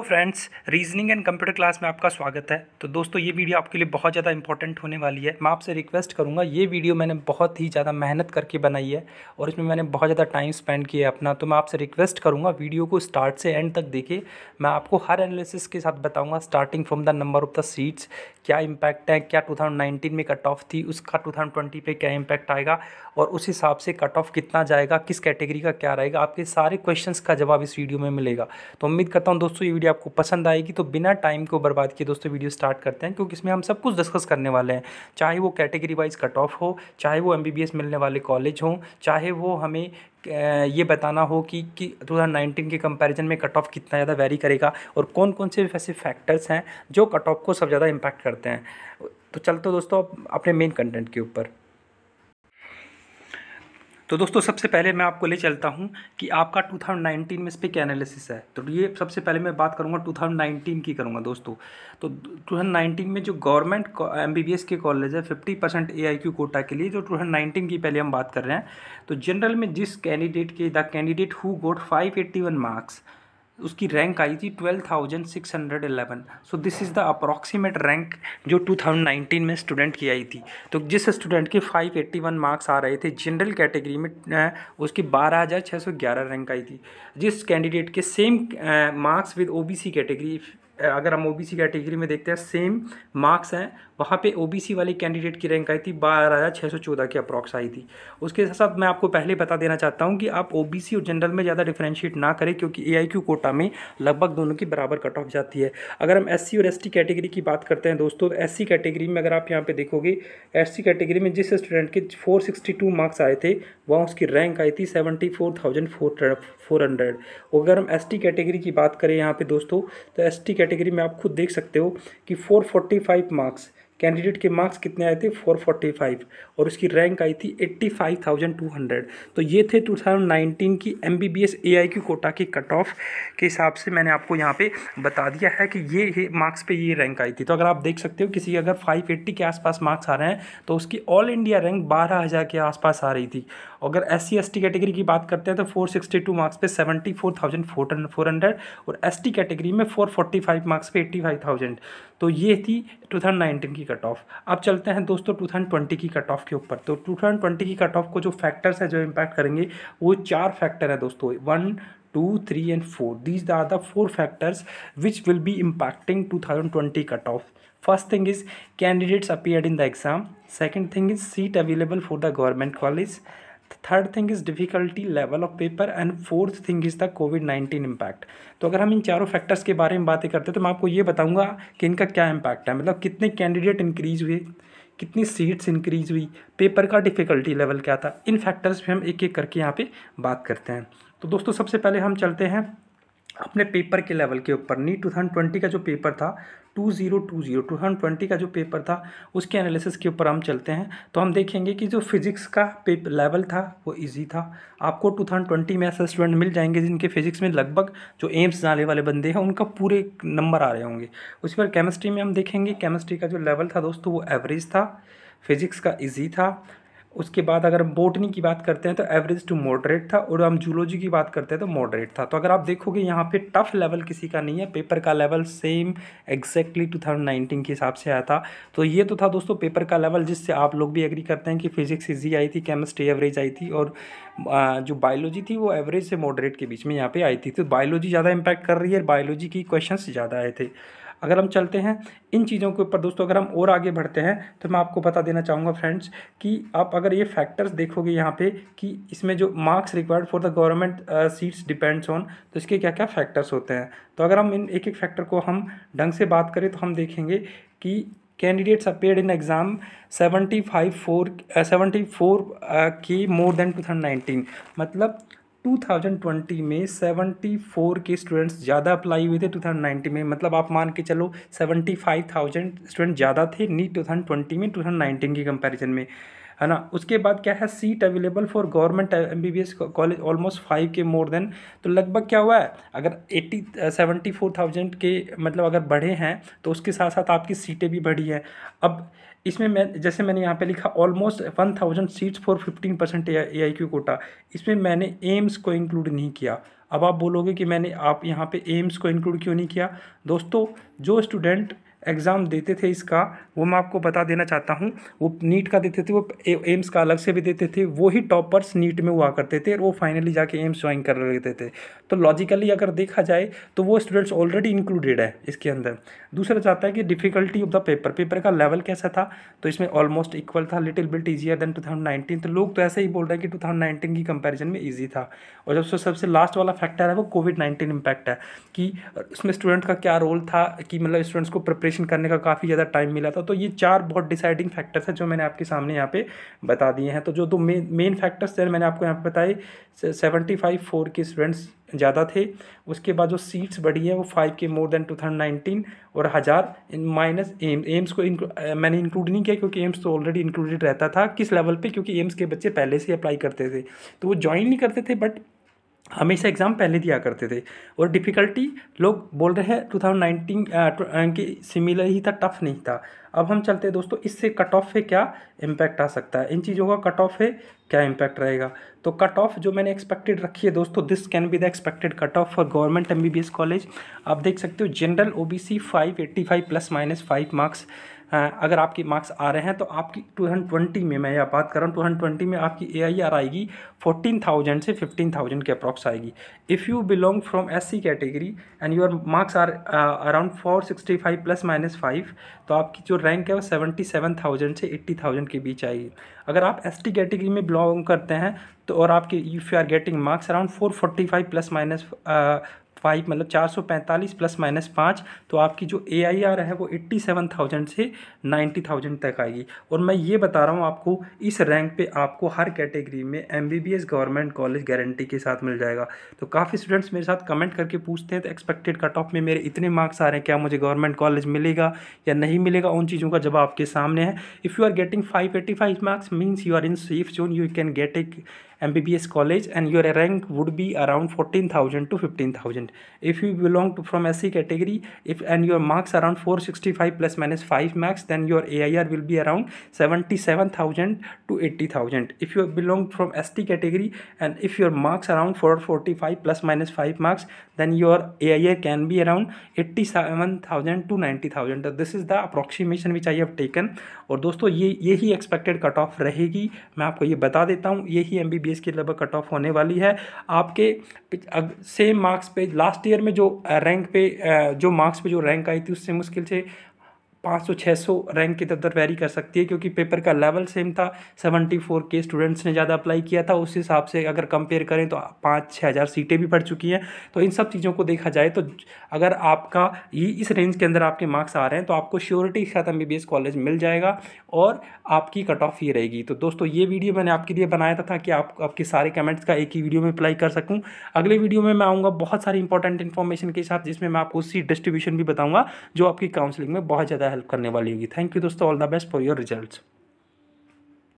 Hello friends reasoning and computer class में आपका स्वागत है तो दोस्तों ये वीडियो आपके लिए बहुत ज़्यादा इंपॉर्टेंट होने वाली है मैं आपसे रिक्वेस्ट करूँगा ये वीडियो मैंने बहुत ही ज़्यादा मेहनत करके बनाई है और इसमें मैंने बहुत ज़्यादा टाइम स्पेंड किया है अपना तो मैं आपसे रिक्वेस्ट करूँगा वीडियो को स्टार्ट से एंड तक देखे मैं आपको हर एनालिसिस के साथ बताऊँगा starting from the number of the seats क्या इम्पैक्ट है क्या टू में कट ऑफ थी उसका टू पे क्या इम्पैक्ट आएगा और उस हिसाब से कट ऑफ कितना जाएगा किस कैटेगरी का क्या रहेगा आपके सारे क्वेश्चन का जवाब इस वीडियो में मिलेगा तो उम्मीद करता हूँ दोस्तों ये वीडियो आपको पसंद आएगी तो बिना टाइम को बर्बाद किए दोस्तों वीडियो स्टार्ट करते हैं क्योंकि इसमें हम सब कुछ डिस्कस करने वाले हैं चाहे वो कैटेगरी वाइज कट ऑफ हो चाहे वो एम मिलने वाले कॉलेज हों चाहे वो हमें ये बताना हो कि कि 2019 के कंपैरिजन में कट ऑफ कितना ज़्यादा वेरी करेगा और कौन कौन से ऐसे फैक्टर्स हैं जो कट ऑफ को सब ज़्यादा इम्पैक्ट करते हैं तो चलते दोस्तों अपने मेन कंटेंट के ऊपर तो दोस्तों सबसे पहले मैं आपको ले चलता हूँ कि आपका 2019 में इस पर क्या एनालिसिस है तो ये सबसे पहले मैं बात करूँगा 2019 की करूँगा दोस्तों तो 2019 में जो गवर्नमेंट एम के कॉलेज है 50 परसेंट ए कोटा के लिए जो 2019 की पहले हम बात कर रहे हैं तो जनरल में जिस कैंडिडेट के the candidate who got five marks उसकी रैंक आई थी twelve thousand six hundred eleven so this is the approximate rank जो टू थाउजेंड नाइनटीन में स्टूडेंट की आई थी तो जिस स्टूडेंट के फाइव एट्टी वन मार्क्स आ रहे थे जनरल कैटेगरी में उसकी बारह हज़ार छः सौ ग्यारह रैंक आई थी जिस कैंडिडेट के same marks with O B C category अगर हम ओबीसी कैटेगरी में देखते हैं सेम मार्क्स हैं वहाँ पे ओबीसी वाले कैंडिडेट की रैंक आई थी बारह हज़ार छः सौ चौदह की अप्रॉक्स आई थी उसके साथ साथ मैं आपको पहले बता देना चाहता हूँ कि आप ओबीसी और जनरल में ज़्यादा डिफ्रेंशिएट ना करें क्योंकि ए आई क्यू कोटा में लगभग दोनों की बराबर कट ऑफ जाती है अगर हम एस सी और एस टी कैटेगरी की बात करते हैं दोस्तों एस सी कैटेगरी में अगर आप यहाँ पर देखोगे एस सी कैटेगरी में जिस स्टूडेंट के फोर सिक्सटी टू मार्क्स आए थे वहाँ उसकी रैंक आई थी सेवेंटी फोर फोर हंड्रेड अगर हम एस टी कैटेगरी की बात करें यहाँ पर दोस्तों तो एस टी कैटेगरी में आप खुद देख सकते हो कि 445 मार्क्स कैंडिडेट के मार्क्स कितने आए थे 445 और उसकी रैंक आई थी 85,200 तो ये थे 2019 की M B B S A I की कोटा के कट ऑफ के हिसाब से मैंने आपको यहाँ पे बता दिया है कि ये मार्क्स पे ये रैंक आई थी तो अगर आप देख सकते हो किसी अगर 580 के आसपास मार्क्स आ रहे हैं तो उसकी ऑल इंडिया रैंक बारह के आसपास आ रही थी अगर S C S T category की बात करते हैं तो 462 मार्क्स पे 74,400 और एस टी कैटेगरी में 445 मार्क्स पे 85,000 तो ये थी 2019 की कट ऑफ अब चलते हैं दोस्तों टू थाउजेंड ट्वेंटी की कट ऑफ के ऊपर तो टू थाउजेंड ट्वेंटी की कट ऑफ को जो फैक्टर्स है जो इम्पैक्ट करेंगे वो चार फैक्टर है दोस्तों one two three and four these are the four factors which will be impacting two thousand twenty cut off first thing is candidates appear in the exam second thing is seat available for the government college third thing is difficulty level of paper and fourth thing is the COVID nineteen impact तो अगर हम इन चारों factors के बारे में बातें करते हैं तो मैं आपको ये बताऊंगा कि इनका क्या इम्पैक्ट है मतलब कितने कैंडिडेट इंक्रीज हुए कितनी सीट्स इंक्रीज हुई पेपर का डिफ़िकल्टी लेवल क्या था इन फैक्टर्स पे हम एक एक करके यहाँ पे बात करते हैं तो दोस्तों सबसे पहले हम चलते हैं अपने पेपर के लेवल के ऊपर नीट टू थाउजेंड ट्वेंटी का जो पेपर था two zero two zero two thousand twenty का जो पेपर था उसके एनालिसिस के ऊपर हम चलते हैं तो हम देखेंगे कि जो फिजिक्स का पेपर लेवल था वो इजी था आपको टू थाउजेंड ट्वेंटी में ऐसे स्टूडेंट मिल जाएंगे जिनके फिजिक्स में लगभग जो एम्स जाने वाले बंदे हैं उनका पूरे नंबर आ रहे होंगे उसके बाद केमिस्ट्री में हम देखेंगे केमिस्ट्री का जो लेवल था दोस्तों वो एवरेज था फिजिक्स का ईजी था उसके बाद अगर हम बोटनी की बात करते हैं तो एवरेज टू मॉडरेट था और हम जूलॉजी की बात करते हैं तो मॉडरेट था तो अगर आप देखोगे यहाँ पे टफ लेवल किसी का नहीं है पेपर का लेवल सेम एग्जैक्टली नाइनटीन के हिसाब से आया था तो ये तो था दोस्तों पेपर का लेवल जिससे आप लोग भी एग्री करते हैं कि फिजिक्स ईजी आई थी केमिस्ट्री एवरेज आई थी और जो बायोलॉजी थी वो एवरेज से मॉडरेट के बीच में यहाँ पर आई थी तो बायोलॉजी ज़्यादा इम्पैक्ट कर रही है बायोलॉजी की क्वेश्चन ज़्यादा आए थे अगर हम चलते हैं इन चीज़ों के ऊपर दोस्तों अगर हम और आगे बढ़ते हैं तो मैं आपको बता देना चाहूँगा फ्रेंड्स कि आप अगर ये फैक्टर्स देखोगे यहाँ पे कि इसमें जो marks required for the government seats depends on तो इसके क्या क्या फैक्टर्स होते हैं तो अगर हम इन एक एक फैक्टर को हम ढंग से बात करें तो हम देखेंगे कि candidates appear in exam seventy five four seventy four की more than two thousand nineteen मतलब 2020 में 74 के स्टूडेंट्स ज़्यादा अप्लाई हुए थे 2019 में मतलब आप मान के चलो 75,000 स्टूडेंट ज़्यादा थे नीट 2020 में 2019 के कंपैरिजन में है ना उसके बाद क्या है seat available for government M B B S college almost five K more then तो लगभग क्या हुआ है अगर एट्टी सेवेंटी फोर थाउजेंड के मतलब अगर बढ़े हैं तो उसके साथ साथ आपकी सीटें भी बढ़ी हैं अब इसमें मैं जैसे मैंने यहाँ पे लिखा almost one thousand seats for fifteen percent A I Q quota इसमें मैंने एम्स को इंक्लूड नहीं किया अब आप बोलोगे कि मैंने आप यहाँ पे एम्स को इंक्लूड क्यों नहीं किया दोस्तों जो स्टूडेंट एग्ज़ाम देते थे इसका वो मैं आपको बता देना चाहता हूँ वो नीट का देते थे वो एम्स का अलग से भी देते थे वो ही टॉपर्स नीट में हुआ करते थे और वो फाइनली जाके एम्स ज्वाइन कर लेते थे तो लॉजिकली अगर देखा जाए तो वो स्टूडेंट्स ऑलरेडी इंक्लूडेड है इसके अंदर दूसरा चाहता है कि difficulty of the paper paper का लेवल कैसा था तो इसमें ऑलमोस्ट इक्वल था little bit easier than two तो लोग तो ऐसे ही बोल रहे हैं कि टू की कंपेरिजन में ईजी था और जब सबसे लास्ट वाला फैक्टर है वो कोविड नाइन्टीन इम्पैक्ट है कि उसमें स्टूडेंट का क्या रोल था कि मतलब स्टूडेंट्स को प्रिपरेशन प्रिपरेशन करने का काफ़ी ज़्यादा टाइम मिला था तो ये चार बहुत डिसाइडिंग फैक्टर्स हैं जो मैंने आपके सामने यहाँ पे बता दिए हैं तो जो दो मेन फैक्टर्स थे मैंने आपको यहाँ पे बताए सेवेंटी फाइव फोर के स्टूडेंट्स ज़्यादा थे उसके बाद जो सीट्स बढ़ी हैं वो five K more than two thousand nineteen और हज़ार माइनस एम्स एम्स को इन्क्लू, मैंने इंक्लूड नहीं किया क्योंकि एम्स तो ऑलरेडी इंक्लूडेड रहता था किस लेवल पे क्योंकि एम्स के बच्चे पहले से अप्लाई करते थे तो वो ज्वाइन नहीं करते थे बट हमेशा एग्ज़ाम पहले दिया करते थे और डिफ़िकल्टी लोग बोल रहे हैं टू थाउजेंड नाइनटीन की सिमिलर ही था टफ नहीं था अब हम चलते हैं दोस्तों इससे कट ऑफ पे क्या इम्पैक्ट आ सकता है इन चीज़ों का कट ऑफ है क्या इम्पैक्ट रहेगा तो कट ऑफ जो मैंने एक्सपेक्टेड रखी है दोस्तों this can be the expected cut off for government M college आप देख सकते हो general O B C five eighty five plus minus five marks अगर आपके मार्क्स आ रहे हैं तो आपकी 220 में मैं यह बात कर रहा हूँ 220 में आपकी ए आई आर आएगी 14,000 से 15,000 के अप्रॉक्स आएगी if you belong from S C category and your marks are around 465 plus minus five तो आपकी जो रैंक है वो 77,000 से 80,000 के बीच आएगी अगर आप एस टी कैटेगरी में बिलोंग करते हैं तो और आपके if you are getting marks around five plus minus five मतलब चार सौ पैंतालीस प्लस माइनस पाँच तो आपकी जो ए आई आर है वो एट्टी सेवन थाउजेंड से नाइन्टी थाउजेंड तक आएगी और मैं ये बता रहा हूँ आपको इस रैंक पे आपको हर कैटेगरी में M B B S government college guarantee के साथ मिल जाएगा तो काफ़ी स्टूडेंट्स मेरे साथ कमेंट करके पूछते हैं तो एक्सपेक्टेड कट ऑफ में मेरे इतने मार्क्स आ रहे हैं क्या मुझे गवर्नमेंट कॉलेज मिलेगा या नहीं मिलेगा उन चीज़ों का जवाब आपके सामने है if you are getting five eighty five marks means you are in safe zone you can get a MBBS college and your rank would be around 14,000 to 15,000. If you belong to from SC category if and your marks around 465 plus minus 5 marks then your AIR will be around 77,000 to 80,000. If you belong from ST category and if your marks around 445 plus minus 5 marks then your AIR can be around 87,000 to 90,000. This is the approximation which I have taken और दोस्तों ये यही expected cut of रहेगी मैं आपको ये बता देता हूँ यही एम बी बी बीस की लगभग कट ऑफ होने वाली है आपके सेम मार्क्स पे लास्ट ईयर में जो रैंक uh, uh, पे जो मार्क्स पे जो रैंक आई थी उससे मुश्किल से पाँच सौ छः सौ रैंक की तरफ वेरी कर सकती है क्योंकि पेपर का लेवल सेम था सेवेंटी फोर के स्टूडेंट्स ने ज़्यादा अप्लाई किया था उस हिसाब से अगर कंपेयर करें तो पाँच छः हज़ार सीटें भी पड़ चुकी हैं तो इन सब चीज़ों को देखा जाए तो अगर आपका ये इस रेंज के अंदर आपके मार्क्स आ रहे हैं तो आपको श्योरिटी के साथ एम कॉलेज मिल जाएगा और आपकी कट ऑफ ही रहेगी तो दोस्तों ये वीडियो मैंने आपके लिए बनाया था, था कि आप आपके सारे कमेंट्स का एक ही वीडियो में अप्लाई कर सकूँ अगले वीडियो में मैं आऊँगा बहुत सारी इंपॉर्टेंट इन्फॉर्मेशन के साथ जिसमें मैं आपको उसी डिस्ट्रीब्यूशन भी बताऊँगा जो आपकी काउंसिलिंग में बहुत ज़्यादा हेल्प करने वाली होगी थैंक यू दोस्तों all the best for your results